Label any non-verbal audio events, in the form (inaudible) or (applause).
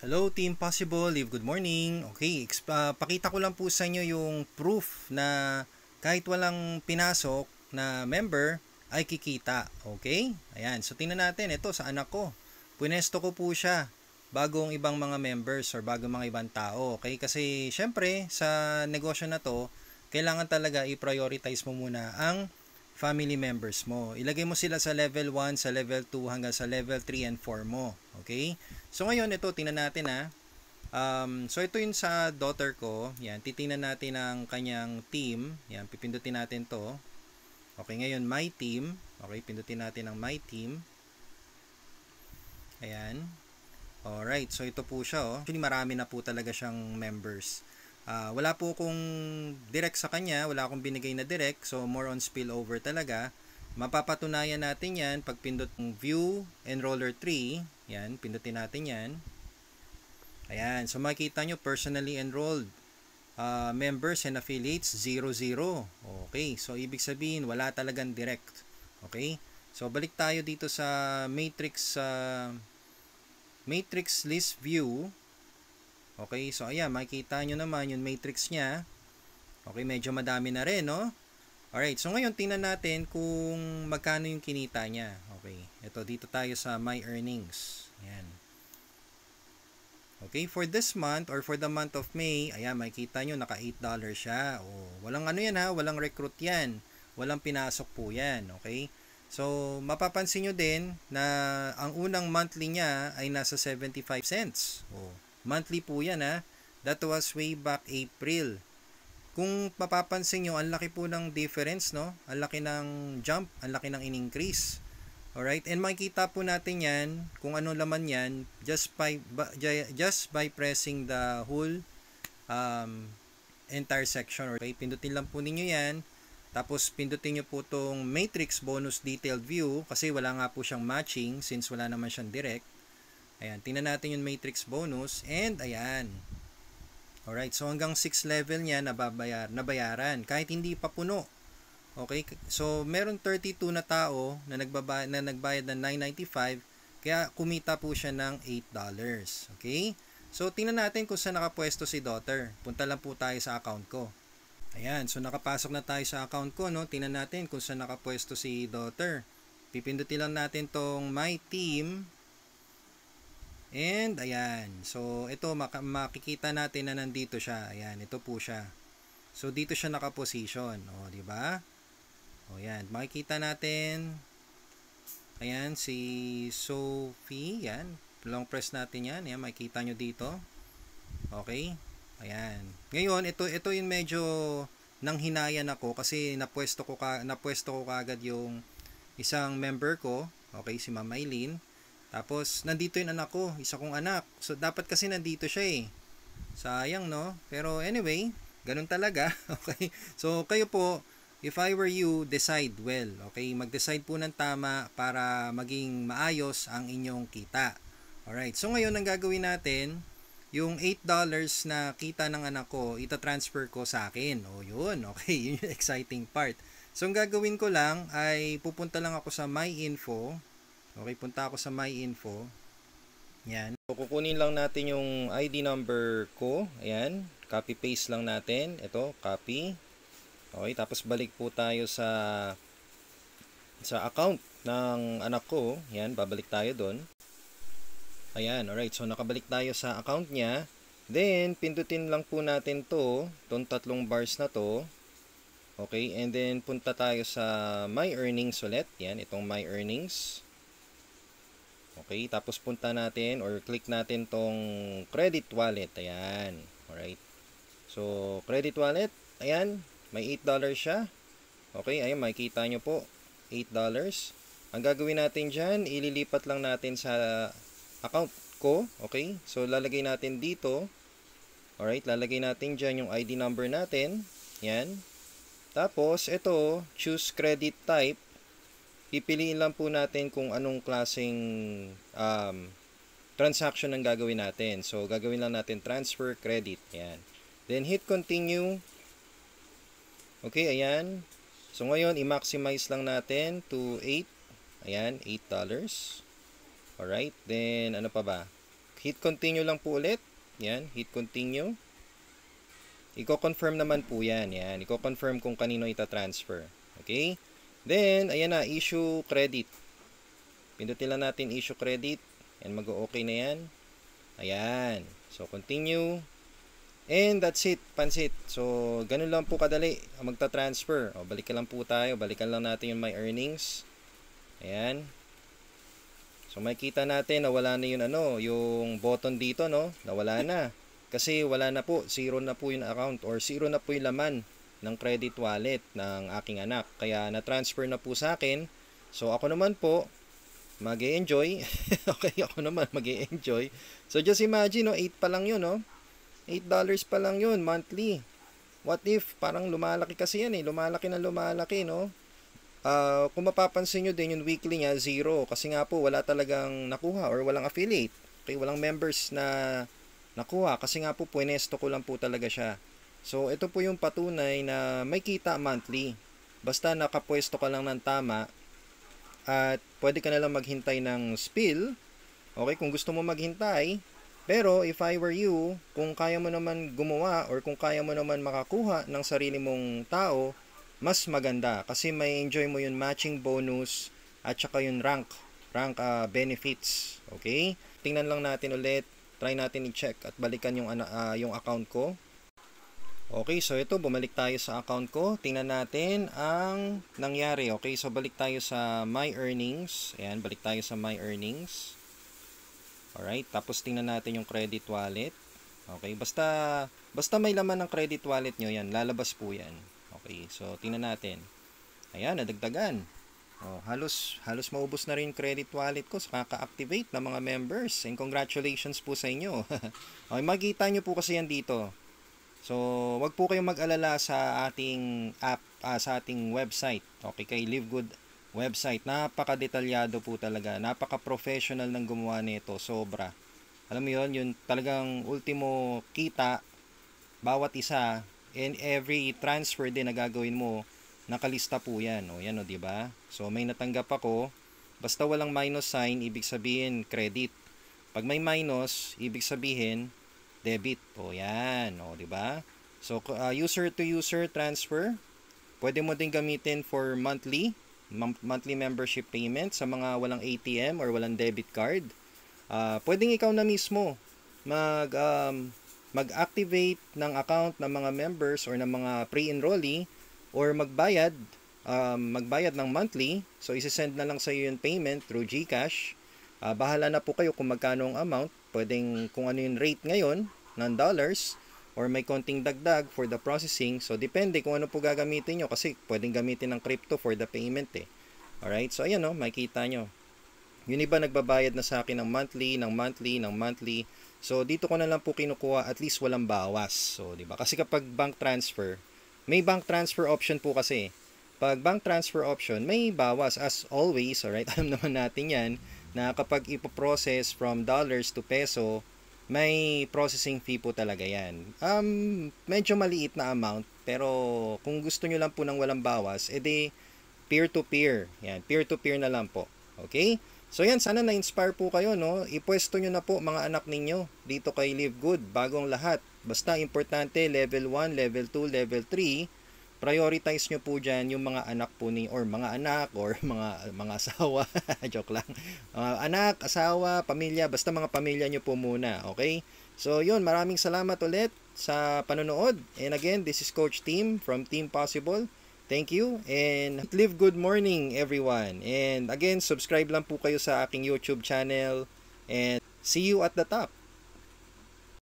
Hello Team Possible, Live good morning. Okay, uh, pakita ko lang po sa inyo yung proof na kahit walang pinasok na member ay kikita. Okay? Ayan, so tingnan natin ito sa anak ko. Pinesto ko po siya bago ang ibang mga members or bago mga ibang tao. Okay? Kasi syempre sa negosyo na to, kailangan talaga i-prioritize mo muna ang family members mo. Ilagay mo sila sa level 1, sa level 2, hanggang sa level 3 and 4 mo. Okay? So, ngayon, ito, tingnan natin ha. Ah. Um, so, ito yun sa daughter ko. Yan, titingnan natin ang kanyang team. Yan, pipindutin natin to. Okay, ngayon, my team. Okay, pindutin natin ang my team. Ayan. Alright, so ito po siya. Oh. Actually, marami na po talaga siyang members. Uh, wala po kung direct sa kanya, wala akong binigay na direct, so more on spillover talaga. Mapapatunayan natin yan pag pindot ng view enroller 3. Yan, pindutin natin yan. Ayan, so makita nyo personally enrolled uh, members and affiliates 00. Okay, so ibig sabihin wala talagang direct. Okay, so balik tayo dito sa matrix uh, matrix list view. Okay, so ayan, makikita nyo naman yung matrix niya. Okay, medyo madami na rin, no? Alright, so ngayon tingnan natin kung magkano yung kinita niya. Okay, ito dito tayo sa my earnings. Ayan. Okay, for this month or for the month of May, ayan, makikita nyo, naka $8 siya. O, walang ano yan ha, walang recruit yan. Walang pinasok po yan, okay? So, mapapansin nyo din na ang unang monthly niya ay nasa 75 cents. O, Monthly po yan ha. That was way back April. Kung mapapansin nyo, ang laki po ng difference, no? Ang laki ng jump, ang laki ng in-increase. Alright? And makikita po natin yan, kung ano laman yan, just by, just by pressing the whole um, entire section. Okay? Pindutin lang po ninyo yan. Tapos, pindutin nyo po itong matrix bonus detailed view kasi wala nga po siyang matching since wala naman siyang direct. Ayan, tingnan natin yung matrix bonus and ayan. Alright, so hanggang 6 level niya nababayar, nabayaran kahit hindi pa puno. Okay, so meron 32 na tao na, nagbaba, na nagbayad ng 9.95 kaya kumita po siya ng $8. Okay, so tingnan natin kung saan nakapwesto si daughter. Punta lang po tayo sa account ko. Ayan, so nakapasok na tayo sa account ko. No? Tingnan natin kung saan nakapwesto si daughter. Pipindutin lang natin tong My Team And ayan. So ito makikita natin na nandito siya. Ayan, ito po siya. So dito siya naka-position, oh, di ba? Oh, ayan. Makikita natin ayan si Sophie, yan. Long press natin yan. Ayan, makikita nyo dito. Okay? Ayan. Ngayon, ito ito yung medyo nang hinayan ako kasi napuesto ko ka, napuesto ko kagad yung isang member ko, okay, si Ma'am Eileen tapos, nandito yung anak ko, isa kong anak. So, dapat kasi nandito siya eh. Sayang, no? Pero anyway, ganun talaga. (laughs) okay? So, kayo po, if I were you, decide well. Okay? Mag-decide po ng tama para maging maayos ang inyong kita. Alright, so ngayon ang gagawin natin, yung $8 na kita ng anak ko, ita-transfer ko sa akin. O yun, (laughs) okay, yun yung exciting part. So ang gagawin ko lang ay pupunta lang ako sa My Info, Okay, punta ako sa My Info. Yan. So, kukunin lang natin yung ID number ko. Ayan. Copy paste lang natin. Ito, copy. Okay, tapos balik po tayo sa sa account ng anak ko. Ayan, babalik tayo doon. Ayan, alright. So, nakabalik tayo sa account niya. Then, pindutin lang po natin to, tong tatlong bars na to. Okay, and then punta tayo sa My Earnings ulit. Yan, itong My Earnings. Okay, tapos punta natin or click natin tong credit wallet. Ayan, alright. So, credit wallet, ayan, may $8 siya. Okay, ayan, makikita nyo po, $8. Ang gagawin natin dyan, ililipat lang natin sa account ko. Okay, so lalagay natin dito. Alright, lalagay natin dyan yung ID number natin. Yan. Tapos, ito, choose credit type pipiliin lang po natin kung anong klaseng um, transaction ang gagawin natin. So, gagawin lang natin transfer credit. Ayan. Then, hit continue. Okay, ayan. So, ngayon, i-maximize lang natin to 8. Ayan, $8. Alright. Then, ano pa ba? Hit continue lang po ulit. Ayan, hit continue. Iko-confirm naman po yan. Ayan, iko-confirm kung kanino ita-transfer. Okay. Then, ayan na, issue credit. Pindutin lang natin issue credit. And mag-okay na yan. Ayan. So, continue. And that's it, pansit. So, ganun lang po kadali magta-transfer. O, balikan lang po tayo. Balikan lang natin yung my earnings. Ayan. So, makikita natin na wala na yun, ano, yung button dito, no? Nawala na. Kasi wala na po. Zero na po yung account or zero na po yung laman ng credit wallet ng aking anak. Kaya na-transfer na po sa akin. So ako naman po, mag enjoy (laughs) Okay, ako naman mag enjoy So just imagine, no, 8 pa lang yun, no? $8 dollars pa lang yun, monthly. What if, parang lumalaki kasi yan eh, lumalaki na lumalaki, no? Uh, kung mapapansin nyo din yung weekly niya, zero. Kasi nga po, wala talagang nakuha or walang affiliate. Okay, walang members na nakuha. Kasi nga po, puenesto ko lang po talaga siya. So, ito po yung patunay na may kita monthly. Basta nakapwesto ka lang ng tama at pwede ka na lang maghintay ng spill. Okay, kung gusto mo maghintay. Pero if I were you, kung kaya mo naman gumawa or kung kaya mo naman makakuha ng sarili mong tao, mas maganda kasi may enjoy mo yung matching bonus at saka yung rank, rank uh, benefits. Okay? Tingnan lang natin ulit. Try natin i-check at balikan yung uh, yung account ko Okay, so ito, bumalik tayo sa account ko. Tingnan natin ang nangyari. Okay, so balik tayo sa My Earnings. Ayan, balik tayo sa My Earnings. Alright, tapos tingnan natin yung credit wallet. Okay, basta, basta may laman ng credit wallet nyo, yan, lalabas po yan. Okay, so tingnan natin. Ayan, nadagdagan. Oh, halos, halos maubos na rin credit wallet ko sa kaka-activate ng mga members. And congratulations po sa inyo. (laughs) okay, makita nyo po kasi yan dito. So, wag po kayong mag-alala sa ating app, uh, sa ating website. Okay, kay Live Good website. Napaka-detalyado po talaga. Napaka-professional ng gumawa nito. Sobra. Alam mo yon yung talagang ultimo kita bawat isa in every transfer din na gagawin mo nakalista po yan. O yan o, di ba? So may natanggap ako. Basta walang minus sign, ibig sabihin credit. Pag may minus, ibig sabihin debit po yan o di ba so uh, user to user transfer pwede mo din gamitin for monthly monthly membership payment sa mga walang ATM or walang debit card uh, pwedeng ikaw na mismo mag um, mag-activate ng account ng mga members or ng mga pre-enrollee or magbayad um, magbayad ng monthly so isi-send na lang sa iyo yung payment through GCash uh, bahala na po kayo kung magkano ang amount Pwedeng kung ano yung rate ngayon ng dollars or may konting dagdag for the processing. So, depende kung ano po gagamitin nyo kasi pwedeng gamitin ng crypto for the payment eh. Alright? So, ayan o, oh, makikita nyo. Yun iba nagbabayad na sa akin ng monthly, ng monthly, ng monthly. So, dito ko na lang po kinukuha at least walang bawas. So, di ba? Kasi kapag bank transfer, may bank transfer option po kasi. Eh. Pag bank transfer option, may bawas as always, alright? (laughs) Alam naman natin 'yan na kapag ipoprocess from dollars to peso, may processing fee po talaga yan. Um, medyo maliit na amount, pero kung gusto nyo lang po ng walang bawas, edi peer-to-peer. Yan, peer-to-peer -peer na lang po. Okay? So yan, sana na-inspire po kayo, no? Ipwesto nyo na po mga anak ninyo dito kay Live Good, bagong lahat. Basta importante, level 1, level 2, level 3, prioritize nyo po dyan yung mga anak po ni, or mga anak, or (laughs) mga, mga asawa, (laughs) joke lang, uh, anak, asawa, pamilya, basta mga pamilya nyo po muna, okay? So yun, maraming salamat ulit sa panonood. And again, this is Coach Team from Team Possible. Thank you and live good morning everyone. And again, subscribe lang po kayo sa aking YouTube channel and see you at the top.